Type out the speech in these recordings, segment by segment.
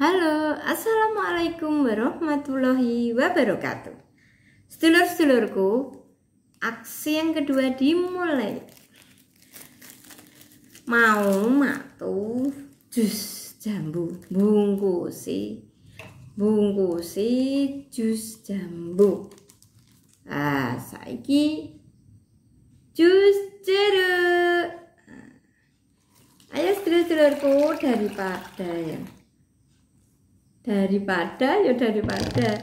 Halo, Assalamualaikum warahmatullahi wabarakatuh Sedulur-sedulurku, aksi yang kedua dimulai Mau matu jus jambu bungkusi bungkusi jus jambu ah saiki jus jeruk ah. ayo sedulur-sedulurku daripada yang daripada ya daripada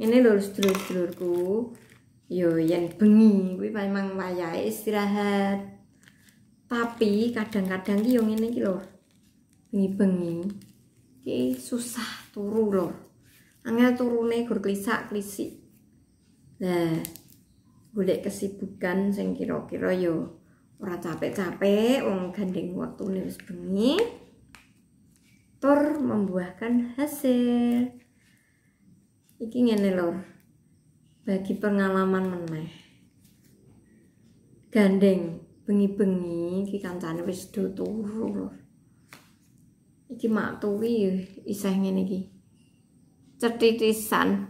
ini lurus terus lurku yo ya, yang bengi gue memang wayahe istirahat tapi kadang-kadang yang ini kilo lho bengi-bengi ki susah turu lho angel turune gur kelisak kelisik nah boleh kesibukan sing kira-kira yo ya ora capek-capek wong gandeng waktu harus bengi motor membuahkan hasil iki ngene lor bagi pengalaman meneh gandeng bengi-bengi iki kancane wis do turu lor iki mak tuwi ya, isih ngene iki cetitisan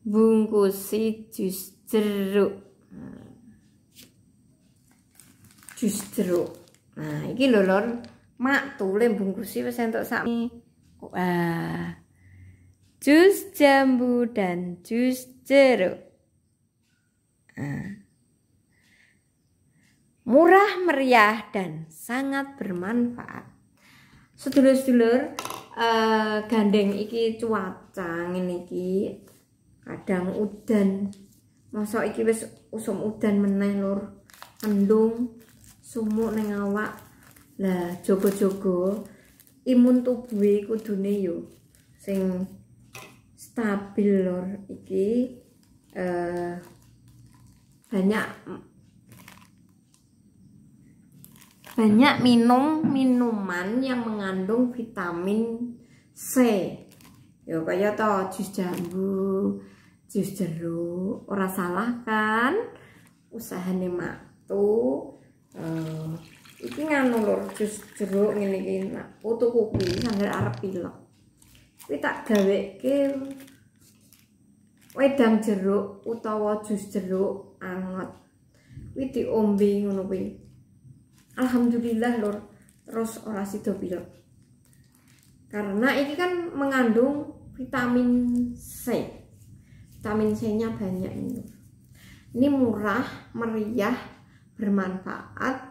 bungkusi jus jeruk nah, jus jeruk nah iki lho lor mak tulen bungkusi wis entuk sak wah jus jambu dan jus jeruk ah. murah meriah dan sangat bermanfaat sedulur-sedulur uh, gandeng iki cuaca ini iki kadang udan masuk iki wis usum udan meneh lur mendung sumuk nengawak. Lah jogo-jogo imun tubuhe kudune yo sing stabil lor iki eh, banyak banyak minum minuman yang mengandung vitamin C yo kaya to jus jambu jus jeruk ora salah kan usahane maktu eh, iki nganu lur jus jeruk ngene iki nak foto kuwi sambil arep pilek kuwi tak gaweke wedang jeruk utawa jus jeruk anget kuwi diombe ngono kuwi alhamdulillah lur terus ora sida pilek karena ini kan mengandung vitamin C vitamin C nya banyak ini ini murah meriah bermanfaat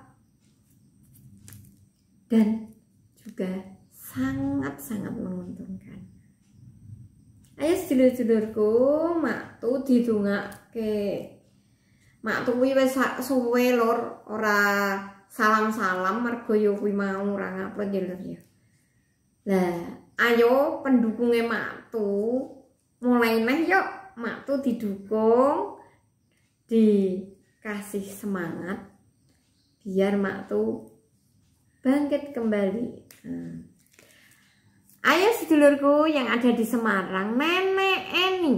dan juga sangat-sangat menguntungkan. Ayo sedulur-sedulurku, maktu didongake. ke kuwi wis suwe lur, ora salam-salam mergo yo kuwi mau ora ngupload ya lur ya. Lah, ayo pendukungnya maktu mulai neh yuk maktu didukung dikasih semangat biar maktu bangkit kembali. Hmm. Ayo sedulurku yang ada di Semarang, Nenek Eni.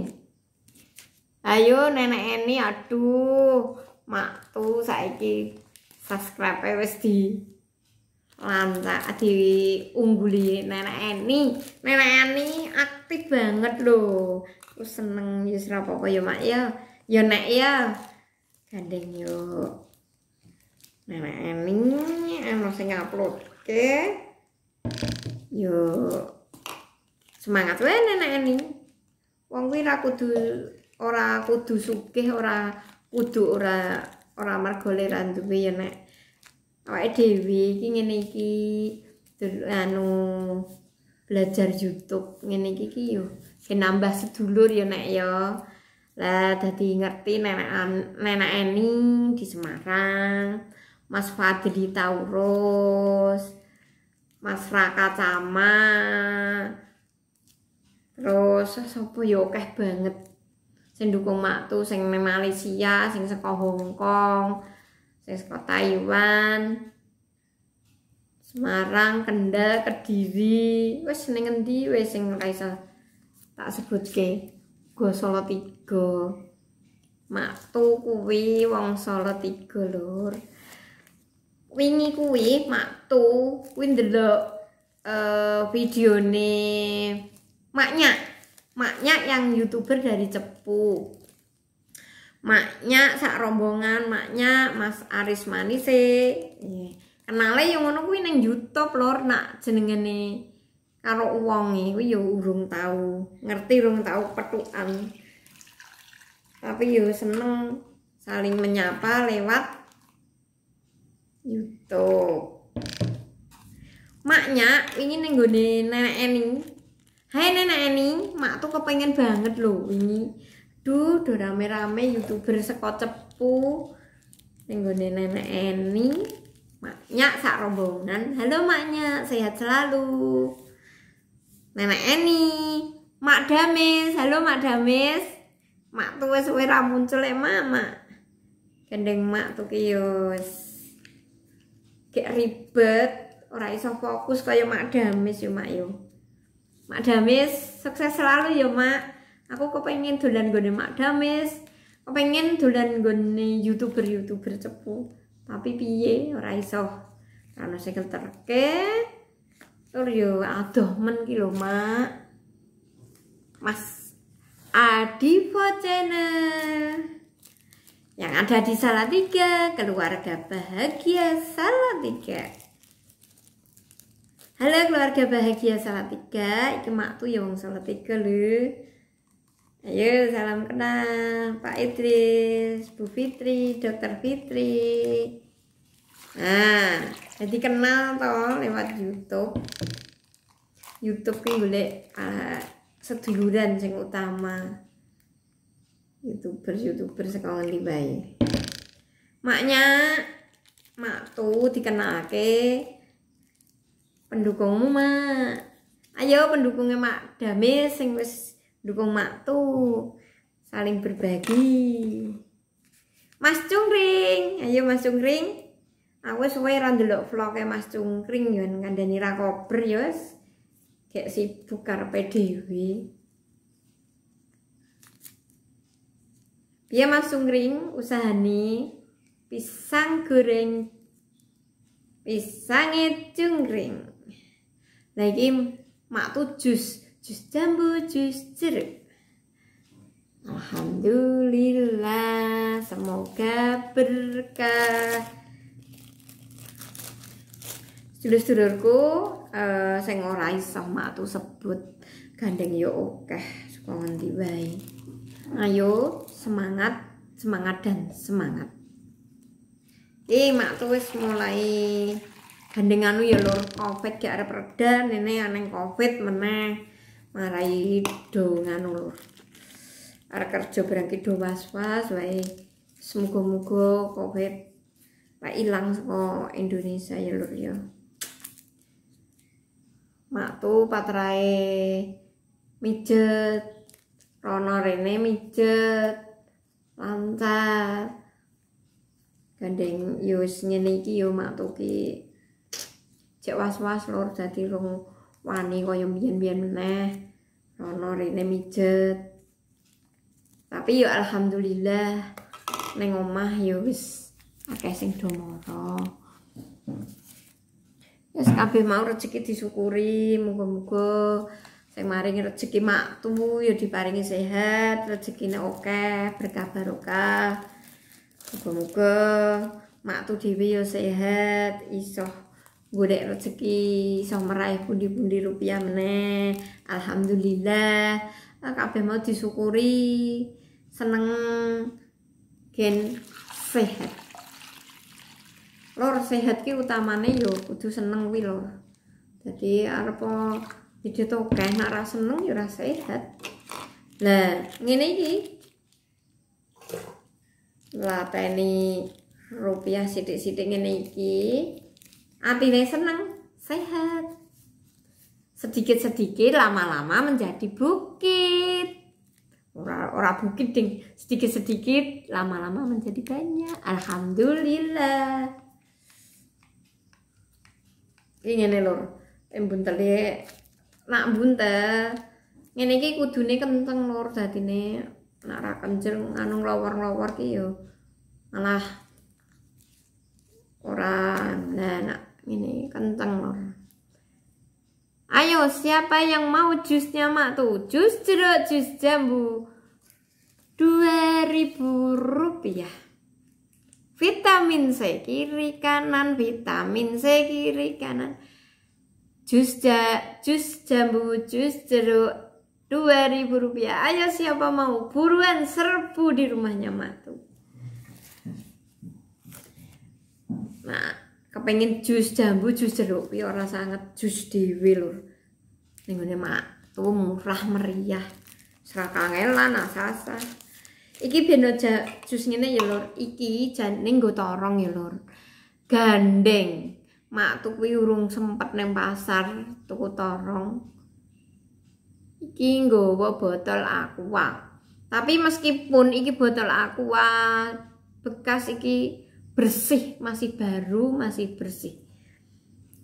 Ayo Nenek Eni, aduh, mak tuh saiki subscribe wis di lantak di ungguli Nenek Eni. Nenek Eni aktif banget loh. Aku seneng ya apa-apa ya mak ya. Ya nek ya. Gandeng yuk. Nah, ini emang upload. Oke. Yuk. Semangat wae nenek ini. Wong kuwi ora kudu ora kudu sugih, ora kudu ora ora mergo lera ya nek. Awake dhewe iki ngene iki anu belajar YouTube ngene iki ki yo nambah sedulur ya nek ya. Lah dadi ngerti nenek nenek di Semarang. Mas Fadli Taurus, Mas Raka Cama, terus sopo yo keh banget sing dukung matu sing nang Malaysia, sing saka Hongkong Kong, sing saka Taiwan, Semarang, Kendal, Kediri, wis ning endi wis sing raisa tak sebutke. Go Solo 3. Matu kuwi wong Solo 3 lur. wingi kuwi maktu kuwi ndelok uh, videone maknya maknya yang youtuber dari Cepu maknya sak rombongan maknya Mas Aris Manise kenalnya yang ngono kuwi nang YouTube lor nak nih karo nih kuwi yo urung tahu ngerti urung tahu petuan tapi yo seneng saling menyapa lewat YouTube maknya ini nenggone nenek Eni, Hai nenek Eni, mak tuh kepengen banget loh ini duh do rame-rame youtuber sekocepu cepu nenggone nenek Eni, maknya sak rombongan halo maknya sehat selalu nenek Eni mak Damis halo mak Damis mak tuh wes muncul ya e, mama gendeng mak tuh kios kayak ribet ora iso fokus kaya Mak Damis yo Mak yo Mak Damis sukses selalu yo Mak aku kepengen dolan gone Mak Damis kepengen dolan gone youtuber-youtuber cepu tapi piye ora iso karena segel terke tur yo aduh men ki lho Mak Mas Adivo Channel yang ada di Salatiga, keluarga bahagia Salatiga. Halo keluarga bahagia Salatiga, iki maktu ya wong Salatiga lu Ayo salam kenal Pak Idris, Bu Fitri, Dokter Fitri. Nah, jadi kenal toh lewat YouTube. YouTube ki golek uh, seduluran sing utama youtuber youtuber sekolah di bayi maknya mak tuh dikenalke pendukungmu mak ayo pendukungnya mak dame sing wis dukung mak tuh saling berbagi Mas Cungkring ayo Mas Cungkring aku suwe dulu vlog vloge Mas Cungkring yo kandhani ra yos yo kayak sibuk karepe dhewe ring usaha usahani pisang goreng pisangnya cungring. Lagi mak tu jus, jus jambu, jus jeruk. Alhamdulillah, semoga berkah. sudah sudurku eh, ngorai sama sama mak tuh sebut gandeng yo oke, suka saka ngendi Ayo, semangat semangat dan semangat eh mak tuwis mulai gandengan ya lor covid gak ada reda nenek aneng covid meneh marai dongan lur arep kerja berangkat do was-was wae semoga-moga covid wae hilang saka Indonesia ya lor ya mak tuh patrai mijet rono rene mijet mantap gandeng yus ngene iki yo matuki cek was-was lur dadi wani kaya biyen-biyen meneh rono rene mijet tapi yo alhamdulillah neng omah yo wis akeh sing domoro moro kabeh mau rejeki disyukuri mugo -mugo... sing maringi rezeki mak tuh ya diparingi sehat rezekinya oke berkah barokah muga muka mak tuh dhewe ya sehat iso gudek rezeki iso meraih pundi-pundi rupiah meneh alhamdulillah ah, kabeh mau disyukuri seneng gen sehat lor sehat ki utamane yo ya kudu seneng wi lor jadi arpo jadi tuh kayak nak rasa seneng yuk ya rasa sehat. Nah, ngene iki. Lapeni rupiah sidik-sidik ini ngene iki. Atine seneng, sehat. Sedikit-sedikit lama-lama menjadi bukit. Orang-orang bukit ding, sedikit-sedikit lama-lama menjadi banyak. Alhamdulillah. Ini ngene lur. Embun tele nak bunta ini iki kudune kenceng lur dadine nak ra kenceng anu lawar nglawar ki yo malah orang nah nak ini kenceng lur Ayo, siapa yang mau jusnya mak tuh? Jus jeruk, jus jambu. dua ribu rupiah. Vitamin C kiri kanan, vitamin C kiri kanan jus ja, jus jambu, jus jeruk dua ribu rupiah. Ayo siapa mau buruan serbu di rumahnya Matu. Nah, kepengen jus jambu, jus jeruk, pi ora sangat jus wilur. lho. Ning Matu murah meriah. Serah kangelan asasa. Iki ben jus ini ya lur. Iki jan ning torong ya lur. Gandeng mak tuku urung sempat neng pasar tuku torong iki bawa botol aqua tapi meskipun iki botol aqua bekas iki bersih masih baru masih bersih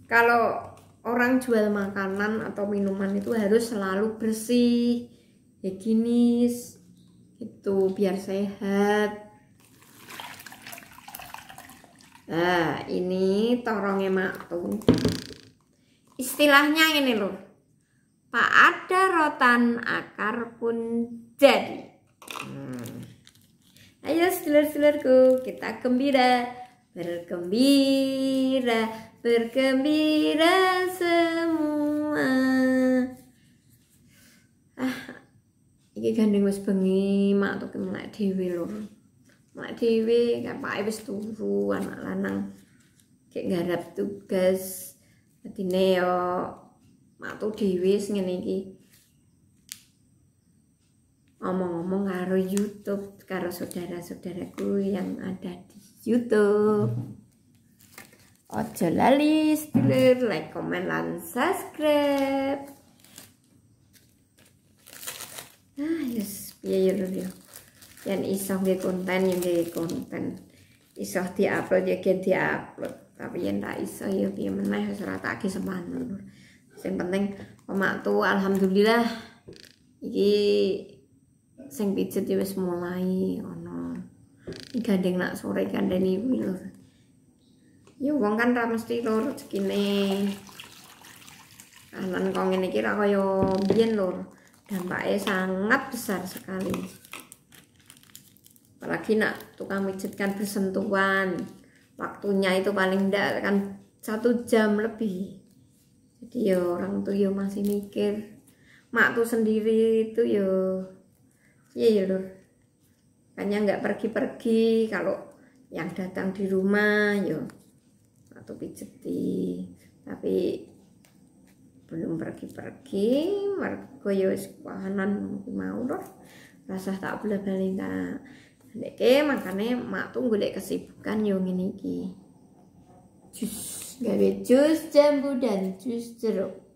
kalau orang jual makanan atau minuman itu harus selalu bersih higienis itu biar sehat Nah, ini torongnya matung. Istilahnya ini loh. Pak ada rotan akar pun jadi. Hmm. Ayo sedulur-sedulurku, kita gembira, bergembira, bergembira semua. Ah, iki gandeng wis bengi mak tuh melek dhewe mak dhewe kapake wis turu anak lanang kayak garap tugas dadine yo matu dhewe sing ngene iki ngomong-ngomong karo YouTube karo saudara-saudaraku yang ada di YouTube ojo lali sedulur like comment lan subscribe ah yes piye yo yang iso di konten yang di konten di upload ya di upload tapi yang tak iso ya piye meneh wis ora tak semanten sing penting tuh alhamdulillah iki sing pijet ya wis mulai ono iki gandeng nak sore kandhani kuwi lho ya wong kan ra mesti lho rezekine kanan kok ngene iki ra kaya biyen lho dampaknya sangat besar sekali apalagi nak tukang mijit kan bersentuhan waktunya itu paling tidak kan satu jam lebih jadi ya orang tuh yo ya masih mikir mak tuh sendiri itu yo ya, iya yo ya, lur hanya nggak pergi-pergi kalau yang datang di rumah yo atau pijeti tapi belum pergi-pergi mergo yo kahanan mau lur rasah tak boleh balik tak Leke makane mak tuh golek kesibukan yang ini ki Jus, gawe jus jambu dan jus jeruk.